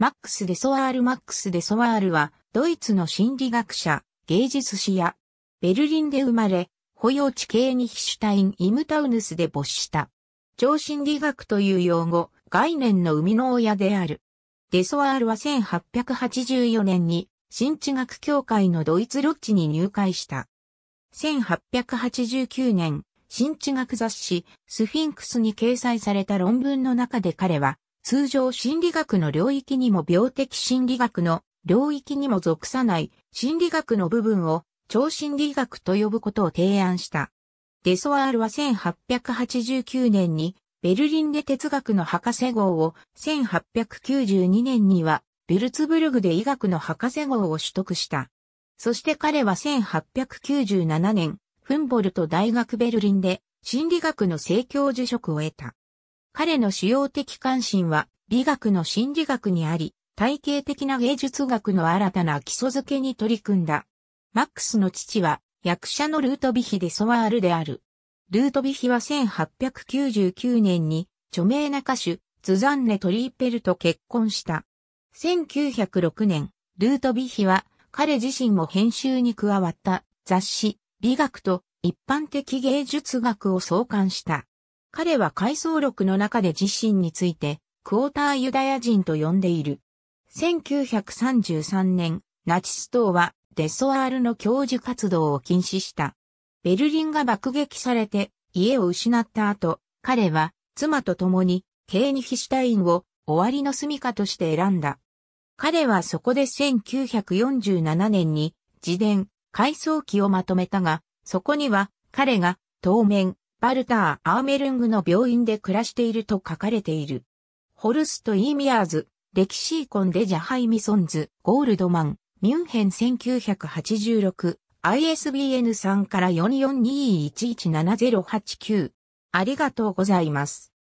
マックス・デ・ソワール・マックス・デ・ソワールは、ドイツの心理学者、芸術史や、ベルリンで生まれ、保養地形にヒシュタイン・イムタウヌスで没した。超心理学という用語、概念の生みの親である。デソワールは1884年に、新知学協会のドイツロッチに入会した。1889年、新知学雑誌、スフィンクスに掲載された論文の中で彼は、通常心理学の領域にも病的心理学の領域にも属さない心理学の部分を超心理学と呼ぶことを提案した。デソワールは1889年にベルリンで哲学の博士号を、1892年にはビルツブルグで医学の博士号を取得した。そして彼は1897年、フンボルト大学ベルリンで心理学の正教授職を得た。彼の主要的関心は美学の心理学にあり、体系的な芸術学の新たな基礎づけに取り組んだ。マックスの父は役者のルートビヒ・でソワールである。ルートビヒは1899年に著名な歌手、ズザンネ・トリーペルと結婚した。1906年、ルートビヒは彼自身も編集に加わった雑誌、美学と一般的芸術学を創刊した。彼は回想録の中で自身について、クォーターユダヤ人と呼んでいる。1933年、ナチス党はデソアールの教授活動を禁止した。ベルリンが爆撃されて家を失った後、彼は妻と共にケーニヒシュタインを終わりの住処として選んだ。彼はそこで1947年に自伝、回想記をまとめたが、そこには彼が当面バルター・アーメルングの病院で暮らしていると書かれている。ホルスト・イーミアーズ、歴史イコンでジャハイ・ミソンズ、ゴールドマン、ミュンヘン1986、ISBN3 から4 4 2 1 1 7 0 8 9ありがとうございます。